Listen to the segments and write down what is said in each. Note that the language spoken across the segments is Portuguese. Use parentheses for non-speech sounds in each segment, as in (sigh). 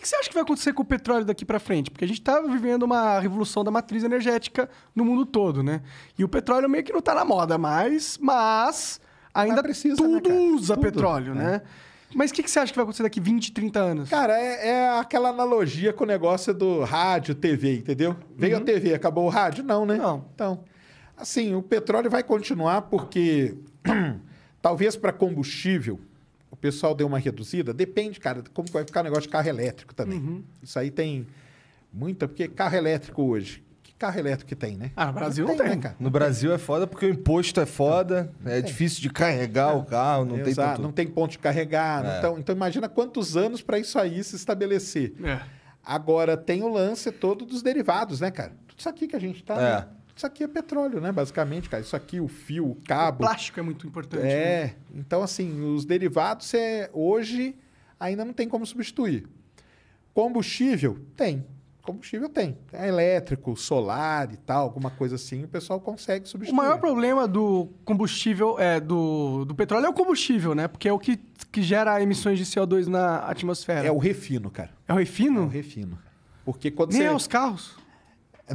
que, que você acha que vai acontecer com o petróleo daqui para frente? Porque a gente está vivendo uma revolução da matriz energética no mundo todo, né? E o petróleo meio que não está na moda mais, mas ainda mas precisa, né, tudo né, usa tudo, petróleo, né? né? Mas o que, que, você acha que vai acontecer daqui 20, 30 anos? Cara, é, é aquela analogia com o negócio do rádio, TV, entendeu? Veio uhum. a TV, acabou o rádio? Não, né? Não. Então, assim, o petróleo vai continuar porque (clears throat) talvez para combustível o pessoal deu uma reduzida. Depende, cara, como vai ficar o negócio de carro elétrico também. Uhum. Isso aí tem muita, porque carro elétrico hoje. Que carro elétrico que tem, né? Ah, no Brasil não tem, né, tem. Né, cara? No Brasil é foda porque o imposto é foda, não, não é tem. difícil de carregar não, o é. carro, não tem Exato, não tem ponto de carregar. É. Então, então imagina quantos anos para isso aí se estabelecer. É. Agora tem o lance todo dos derivados, né, cara? Tudo isso aqui que a gente está. Né? É. Né? isso aqui é petróleo, né? Basicamente, cara. Isso aqui, o fio, o cabo. O plástico é muito importante. É. Né? Então, assim, os derivados é, hoje ainda não tem como substituir. Combustível, tem. Combustível tem. É elétrico, solar e tal, alguma coisa assim, o pessoal consegue substituir. O maior problema do combustível, é, do, do petróleo é o combustível, né? Porque é o que, que gera emissões de CO2 na atmosfera. É o refino, cara. É o refino? É o refino. Porque quando Nem você... é os carros.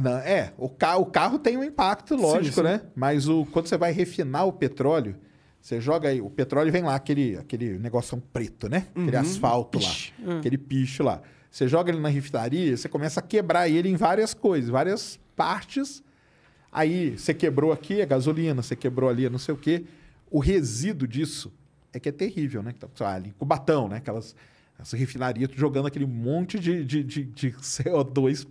Não, é, o, ca o carro tem um impacto, lógico, sim, sim. né? Mas o, quando você vai refinar o petróleo, você joga aí, o petróleo vem lá, aquele, aquele negocinho preto, né? Aquele uhum. asfalto Pish. lá, uhum. aquele picho lá. Você joga ele na refinaria, você começa a quebrar ele em várias coisas, várias partes. Aí você quebrou aqui a gasolina, você quebrou ali não sei o quê. O resíduo disso é que é terrível, né? Então, ali, batão, né? Aquelas essa refinaria jogando aquele monte de, de, de, de (laughs) CO2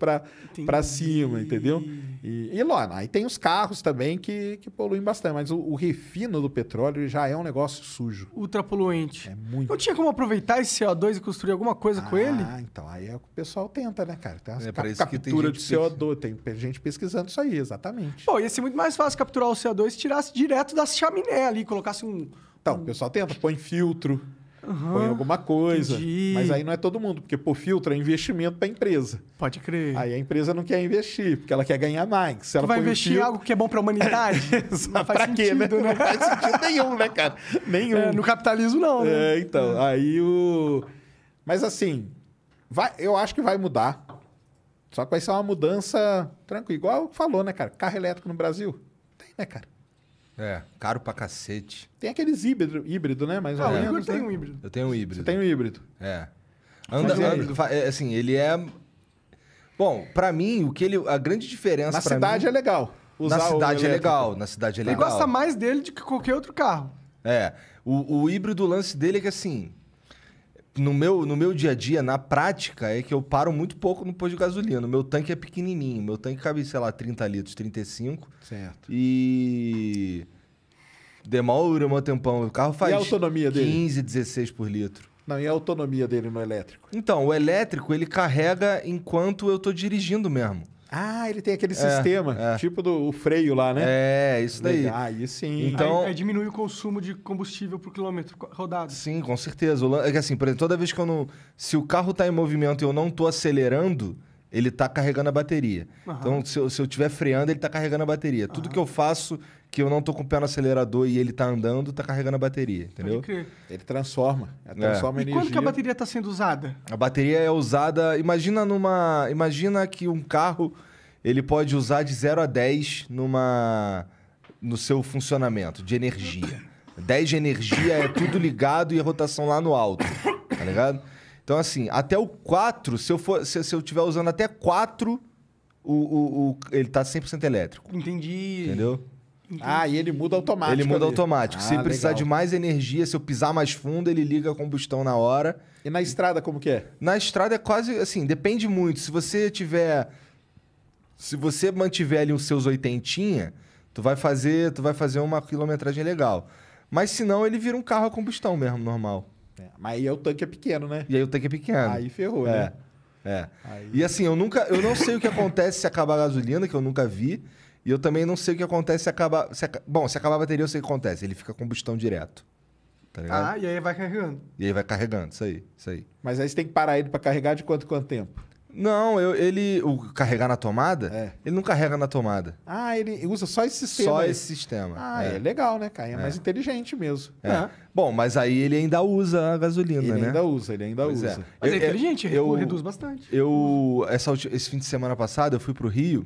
para cima, entendeu? E, e lá, aí tem os carros também que, que poluem bastante, mas o, o, refino do petróleo já é um negócio sujo. Ultrapoluente. É muito. Não tinha como aproveitar esse CO2 e construir alguma coisa ah, com ele? Ah, então aí é o que o pessoal tenta, né, cara? Tem umas é, captura de CO2, tem gente pesquisando isso aí, exatamente. Pô, ia ser muito mais fácil capturar o CO2 se tirasse direto da chaminé ali, colocasse um. Então, um... o pessoal tenta, põe filtro uhum. põe alguma coisa. Entendi. Mas aí não é todo mundo, porque por filtro é investimento para a empresa. Pode crer. Aí a empresa não quer investir, porque ela quer ganhar mais. Se ela vai investir em algo que é bom para a humanidade? (laughs) para quê, né? né? Não faz sentido nenhum, né, cara? Nenhum. É, no capitalismo, não. Né? É, então. É. Aí o. Mas assim, vai, eu acho que vai mudar. Só que vai ser uma mudança tranquila. Igual falou, né, cara? Carro elétrico no Brasil. Tem, né, cara? É, caro pra cacete. Tem aqueles híbrido, híbrido né? Mas ah, o Igor tem né? um híbrido. Eu tenho um híbrido. Você tem um híbrido. É. Anda, anda é, assim, ele é Bom, para mim, o que ele a grande diferença Na cidade mim, é legal. na cidade é legal, na cidade é legal. Ele gosta mais dele do que qualquer outro carro. É. O, o híbrido lance dele é que assim, no meu, no meu dia a dia, na prática, é que eu paro muito pouco no posto de gasolina. O meu tanque é pequenininho. Meu tanque cabe, sei lá, 30 litros, 35. Certo. E... Demora um tempão. O carro faz e a autonomia 15, dele? 15, 16 por litro. Não, e a autonomia dele no elétrico? Então, o elétrico ele carrega enquanto eu estou dirigindo mesmo. Ah, ele tem aquele é, sistema, é. tipo do freio lá, né? É, isso daí. Ah, isso sim. Então, aí, aí, diminui o consumo de combustível por quilômetro rodado. Sim, com certeza. É que assim, por exemplo, toda vez que eu não. Se o carro está em movimento e eu não estou acelerando ele está carregando a bateria. Uhum. Então, se eu, se eu tiver freando, ele está carregando a bateria. Uhum. Tudo que eu faço que eu não estou com o pé no acelerador e ele está andando, está carregando a bateria, entendeu? Ele transforma, ele transforma é. energia. E quando que a bateria está sendo usada? A bateria é usada, imagina numa, imagina que um carro ele pode usar de 0 a 10 numa no seu funcionamento de energia. 10 de energia é tudo ligado e a rotação lá no alto, tá ligado? Então, assim, até o 4, se eu, for, se, se eu tiver usando até 4, o, o, o, ele tá 100% elétrico. Entendi. Entendeu? Entendi. Ah, e ele muda automático. Ele muda ali. automático. Ah, se legal. precisar de mais energia, se eu pisar mais fundo, ele liga a combustão na hora. E na estrada, como que é? Na estrada é quase assim, depende muito. Se você tiver. Se você mantiver ali os seus oitentinha, tu vai fazer, tu vai fazer uma quilometragem legal. Mas se não, ele vira um carro a combustão mesmo, normal. É. Mas aí o tanque é pequeno, né? E aí o tanque é pequeno. Aí ferrou, né? é. né? É. Aí... E assim, eu nunca, eu não sei o que acontece se acabar a gasolina, que eu nunca vi. E eu também não sei o que acontece se acabar. Se, bom, se acabar a bateria, eu sei o que acontece. Ele fica combustão direto. Tá ligado? Ah, e aí vai carregando. E aí vai carregando, isso aí, isso aí. Mas aí você tem que parar ele para carregar de quanto quanto tempo? Não, eu, ele. O carregar na tomada? É. Ele não carrega na tomada. Ah, ele usa só esse sistema. Só esse sistema. Ah, é, é legal, né, cara? É, é, mais inteligente mesmo. É. Bom, mas aí ele ainda usa a gasolina, ele né? Ele ainda usa, ele ainda pois é. usa. É. Mas eu, é inteligente, eu, reduz bastante. Eu, essa, esse fim de semana passado, eu fui pro Rio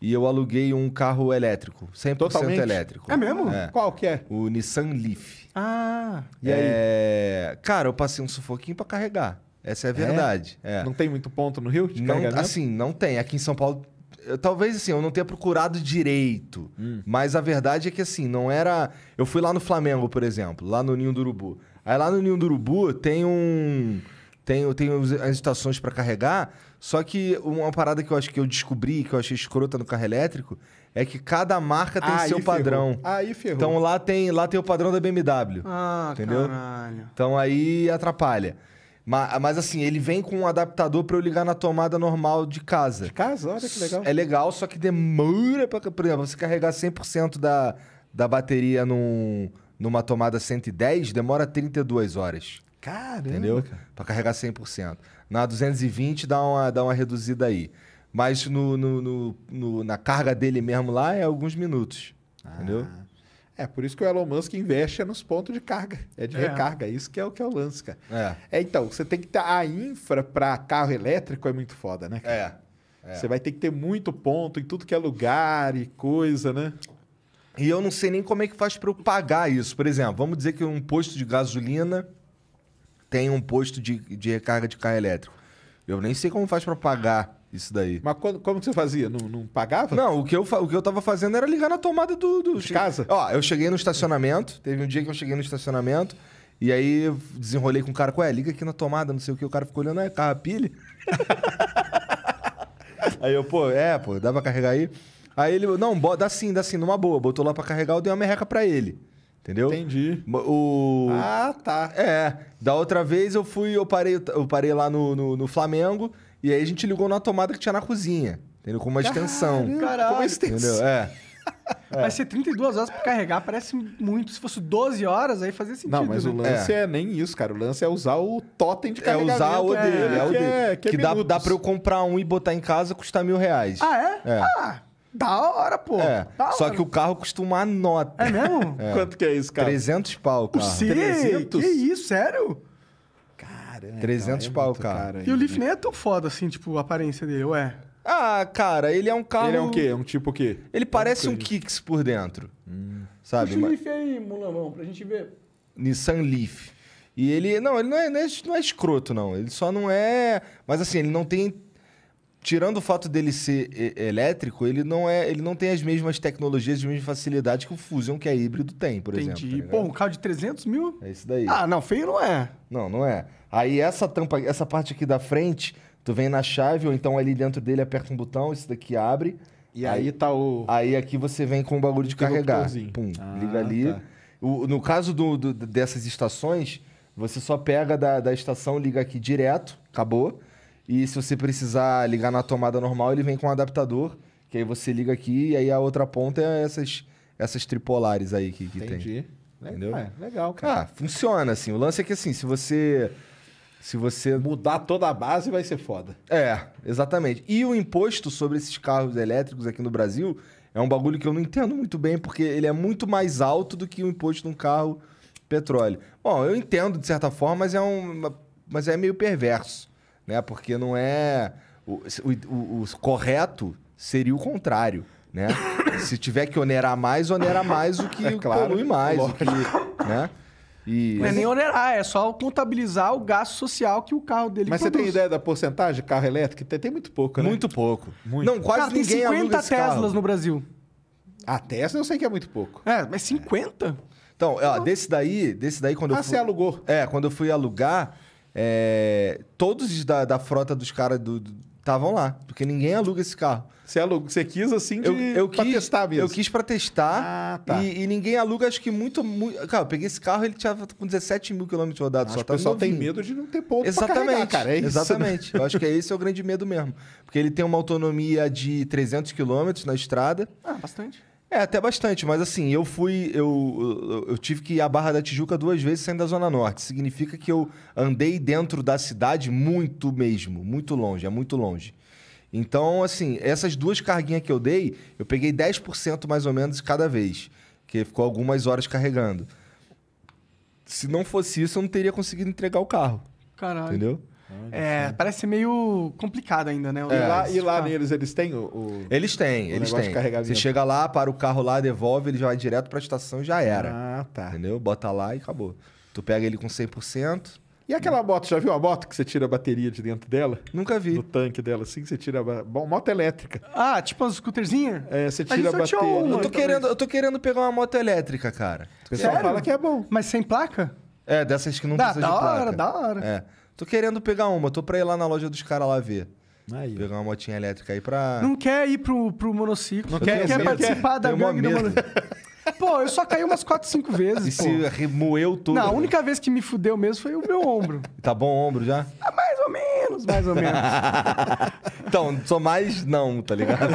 e eu aluguei um carro elétrico, 100% Totalmente. elétrico. É mesmo? É. Qual que é? O Nissan Leaf. Ah, e aí? É, cara, eu passei um sufoquinho para carregar. Essa é a é? verdade. É? É. Não tem muito ponto no Rio de não, Assim, não tem. Aqui em São Paulo, eu, talvez assim, eu não tenha procurado direito. Hum. Mas a verdade é que assim, não era... Eu fui lá no Flamengo, por exemplo, lá no Ninho do Urubu. Aí lá no Ninho do Urubu tem um... Tem, tem as estações para carregar, só que uma parada que eu acho que eu descobri, que eu achei escrota no carro elétrico, é que cada marca tem Aí seu ferrou. padrão. Aí ferrou. Então lá tem, lá tem o padrão da BMW. Ah, entendeu? Caralho. Então aí atrapalha. Mas, mas, assim, ele vem com um adaptador para eu ligar na tomada normal de casa. De casa? Olha que legal. É legal, só que demora para, por exemplo, você carregar 100% da, da bateria num, numa tomada 110, demora 32 horas. Caramba, entendeu? Para carregar 100%. Na 220 dá uma, dá uma reduzida aí. Mas no, no, no, no na carga dele mesmo lá é alguns minutos. Ah. Entendeu? É, por isso que o Elon Musk investe nos pontos de carga, é de é. recarga, é isso que é o que é o lance, cara. É. é então, você tem que ter a infra para carro elétrico é muito foda, né? Cara? É, é. Você vai ter que ter muito ponto em tudo que é lugar e coisa, né? E eu não sei nem como é que faz para eu pagar isso. Por exemplo, vamos dizer que um posto de gasolina tem um posto de, de recarga de carro elétrico. Eu nem sei como faz para pagar isso daí. Mas quando, como que você fazia? Não, não pagava? Não, o que, eu, o que eu tava fazendo era ligar na tomada do. do de casa? Ó, eu cheguei no estacionamento, teve um dia que eu cheguei no estacionamento, e aí eu desenrolei com o cara, ué, liga aqui na tomada, não sei o que, o cara ficou olhando, é carro a pilha. (laughs) aí eu, pô, é, pô, dá pra carregar aí? Aí ele, não, dá sim, dá sim, numa boa. Botou lá pra carregar, eu dei uma merreca pra ele. Entendeu? Entendi. O... Ah, tá. É. Da outra vez eu fui, eu parei, eu parei lá no, no, no Flamengo. E aí a gente ligou na tomada que tinha na cozinha. Entendeu? Com uma extensão. Caralho. Como extensão. Entendeu? É. É. (laughs) Mas ser 32 horas pra carregar parece muito. Se fosse 12 horas, aí fazia sentido. Não, mas né? o lance é. é. nem isso, cara. O lance é usar o totem de é carregamento. É usar o é, dele. É, é o dele. É, que, que dá, dá pra eu comprar um e botar em casa custa mil reais. Ah, é? é. Ah, da hora, pô. É. Hora. Só que o carro costuma uma nota. É mesmo? Quanto que é isso, cara? 300 pau, cara. 300? Que isso, sério? cara. Né? 300 cara, é pau, é cara. cara. E o Leaf nem é tão foda assim, tipo, a aparência dele, ué. Ah, cara, ele é um carro. Ele é um quê? Um tipo o quê? Ele é parece um, Kicks por dentro. Hum. Sabe? Puxa o Leaf aí, Mulamão, pra gente ver. Nissan Leaf. E ele. Não, ele não é, não é, é escroto, não. Ele só não é. Mas assim, ele não tem tirando o fato dele ser é, é, elétrico, ele não é, ele não tem as mesmas tecnologias, as mesmas facilidades que o Fusion, que é híbrido, tem, por Entendi. exemplo. Tá Pô, um carro de 300 mil? É isso daí. Ah, não, feio não é. Não, não é. Aí essa tampa, essa parte aqui da frente, tu vem na chave ou então ali dentro dele aperta um botão, isso daqui abre. E aí, aí tá o... Aí aqui você vem com o bagulho de carregar. Pum, ah, liga ali. Tá. O, no caso do, do, dessas estações, você só pega da, da estação, liga aqui direto, acabou. E se você precisar ligar na tomada normal, ele vem com um adaptador, que aí você liga aqui e aí a outra ponta é essas, essas tripolares aí que, que Entendi. tem. Entendi. Entendeu? É, legal, cara. Ah, funciona, assim. O lance é que, assim, se você... Se você... Mudar toda a base vai ser foda. É, exatamente. E o imposto sobre esses carros elétricos aqui no Brasil é um bagulho que eu não entendo muito bem, porque ele é muito mais alto do que o imposto de um carro petróleo. Bom, eu entendo de certa forma, mas é, um, mas é meio perverso né? Porque não é. O, o, o, o correto seria o contrário. Né? (coughs) Se tiver que onerar mais, onera mais o que é claro, polui mais. Que, né? E... Não é nem onerar, é só contabilizar o gasto social que o carro dele Mas produz. você tem ideia da porcentagem de carro elétrico? Tem, tem muito pouco, né? Muito pouco. Muito. Não, quase Cara, ninguém tem 50 Teslas carro. no Brasil. A ah, Tesla eu sei que é muito pouco. É, mas 50? Então, ó, desse daí, desse daí quando ah, eu fui... você alugou. É, quando eu fui alugar, é, todos da, da frota dos caras do, estavam lá, porque ninguém aluga esse carro. Você aluga, você quis assim de, eu, eu pra quis, testar mesmo. Eu quis pra testar ah, tá. e, e, ninguém aluga, acho que muito, muito... Cara, eu peguei esse carro, ele tinha com 17 mil quilômetros rodados. Acho só tá pessoal tem medo de não ter ponto Exatamente, carregar, cara. É isso, exatamente. Né? Eu acho que esse é o grande medo mesmo. Porque ele tem uma autonomia de 300 quilômetros na estrada. Ah, bastante. É, até bastante, mas assim, eu fui. Eu, eu, tive que ir à Barra da Tijuca duas vezes saindo da Zona Norte. Significa que eu andei dentro da cidade muito mesmo, muito longe, é muito longe. Então, assim, essas duas carguinhas que eu dei, eu peguei 10% mais ou menos cada vez, que ficou algumas horas carregando. Se não fosse isso, eu não teria conseguido entregar o carro. Caralho. Entendeu? É, parece meio complicado ainda, né? É, e lá, e lá tá. ficar... neles, eles têm o. o eles têm, o eles têm. Você chega lá, para o carro lá, devolve, ele já vai direto para a estação e já era. Ah, tá. Entendeu? Bota lá e acabou. Tu pega ele com 100%. E aquela moto, já viu a moto que você tira a bateria de dentro dela? Nunca vi. No tanque dela, assim, que você tira a Bom, moto elétrica. Ah, tipo as scooterzinha? É, você tira a, a bateria. Uma, eu, tô querendo, eu tô querendo pegar uma moto elétrica, cara. O pessoal Sério? fala que é bom. Mas sem placa? É, dessas que não dá, precisa dá de hora, placa. Da hora, da hora. É. Tô querendo pegar uma, tô pra ir lá na loja dos caras lá ver. Aí. Pegar uma motinha elétrica aí pra. Não quer ir pro, pro monociclo. Não quer, quer participar da gangue do monociclo. Pô, eu só caí umas 4, 5 vezes. E pô. se remoeu todo. Não, a única vez que me fudeu mesmo foi o meu ombro. Tá bom o ombro já? Ah, anos, mais ou menos. (laughs) então, sou mais não, tá ligado?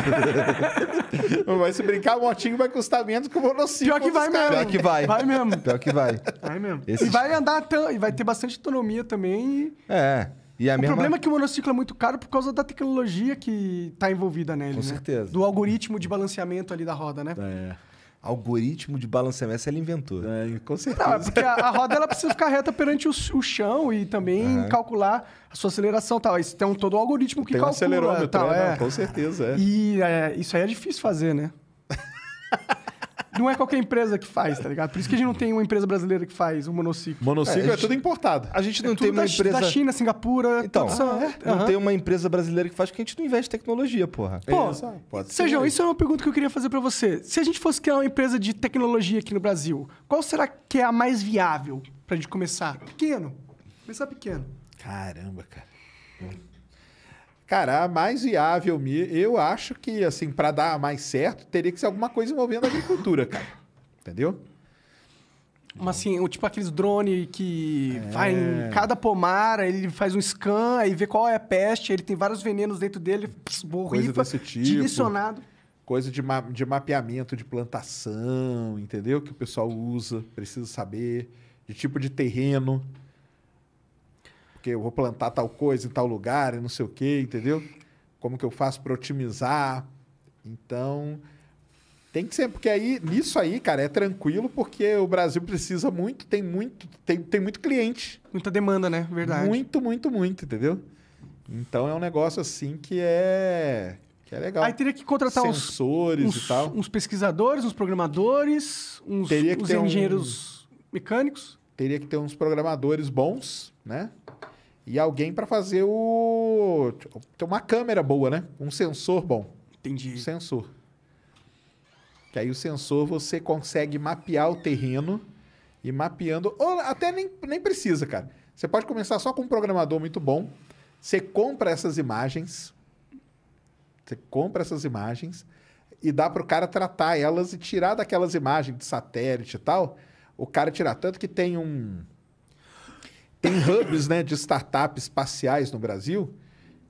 (laughs) Mas se brincar, o motinho vai custar menos que o monociclo. Pior que vai mesmo. Pior que vai. Vai mesmo. Pior que vai. Vai mesmo. Esse e vai andar e vai ter bastante autonomia também. É. E a o mesma... problema é que o monociclo é muito caro por causa da tecnologia que está envolvida nele. Com né? certeza. Do algoritmo de balanceamento ali da roda, né? É algoritmo de balanceamento ela inventou. É, com certeza. Não, é porque a, a, roda ela precisa ficar reta perante o, o chão e também uhum. calcular a sua aceleração tal. Isso tem um, todo o algoritmo que tem calcula. Tem um acelerômetro, tal, é, não, com certeza. É. E é, isso aí é difícil fazer, né? não é qualquer empresa que faz, tá ligado? Por isso que a gente não tem uma empresa brasileira que faz um monociclo. Monociclo é, é tudo importado. A gente não é tem uma da, empresa... da China, Singapura... Então, ah, é, não tem uma empresa brasileira que faz porque a gente não investe em tecnologia, porra. Pô, é, pode ser. Sejam, isso é uma pergunta que eu queria fazer para você. Se a gente fosse criar uma empresa de tecnologia aqui no Brasil, qual será que é a mais viável pra gente começar? Pequeno. Começar pequeno. Caramba, cara. Cara, a mais viável, eu acho que, assim, para dar mais certo, teria que ser alguma coisa envolvendo a agricultura, cara. Entendeu? Mas assim, tipo aqueles drones que é. vai em é. cada pomar, ele faz um scan, e vê qual é a peste, ele tem vários venenos dentro dele, borrifa, coisa tipo, direcionado. Coisa de, ma de mapeamento de plantação, entendeu? Que o pessoal usa, precisa saber. De tipo de terreno, porque eu vou plantar tal coisa em tal lugar e não sei o quê, entendeu? Como que eu faço para otimizar? Então, tem que ser, porque aí, nisso aí, cara, é tranquilo, porque o Brasil precisa muito, tem muito, tem, tem muito cliente. Muita demanda, né? Verdade. Muito, muito, muito, entendeu? Então é um negócio assim que é. Que é legal. Aí teria que contratar Sensores uns, e tal. uns pesquisadores, uns programadores, uns, uns engenheiros um... mecânicos. Teria que ter uns programadores bons, né? e alguém para fazer o. Ter uma câmera boa, né? Um sensor bom. Entendi. Um sensor. Que aí o sensor você consegue mapear o terreno e mapeando. Ou até nem, nem precisa, cara. Você pode começar só com um programador muito bom. Você compra essas imagens. Você compra essas imagens e dá para o cara tratar elas e tirar daquelas imagens de satélite e tal. O cara tirar. Tanto que tem um tem hubs né, de startups espaciais no Brasil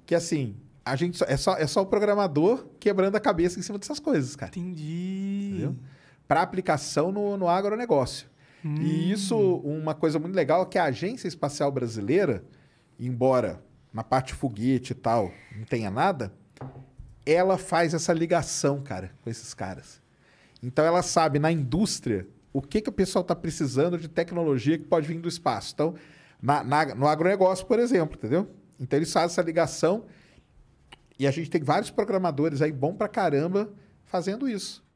que, assim, a gente só, é, só, é só o programador quebrando a cabeça em cima dessas coisas, cara. Entendi. Para aplicação no, no agronegócio. Hum. E isso, uma coisa muito legal é que a Agência Espacial Brasileira, embora na parte foguete e tal não tenha nada, ela faz essa ligação, cara, com esses caras. Então ela sabe na indústria o que, que o pessoal está precisando de tecnologia que pode vir do espaço. Então, na, na, no agronegócio, por exemplo, entendeu? Então eles fazem essa ligação e a gente tem vários programadores aí bom pra caramba fazendo isso.